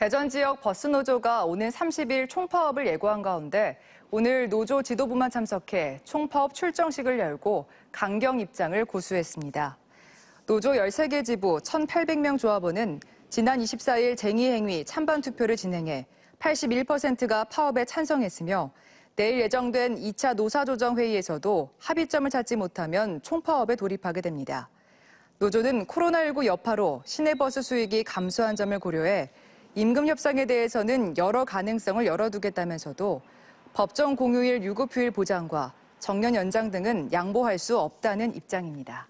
대전 지역 버스 노조가 오는 30일 총파업을 예고한 가운데 오늘 노조 지도부만 참석해 총파업 출정식을 열고 강경 입장을 고수했습니다. 노조 13개 지부 1,800명 조합원은 지난 24일 쟁의 행위 찬반 투표를 진행해 81%가 파업에 찬성했으며 내일 예정된 2차 노사조정 회의에서도 합의점을 찾지 못하면 총파업에 돌입하게 됩니다. 노조는 코로나19 여파로 시내 버스 수익이 감소한 점을 고려해 임금 협상에 대해서는 여러 가능성을 열어두겠다면서도 법정 공휴일 유급휴일 보장과 정년 연장 등은 양보할 수 없다는 입장입니다.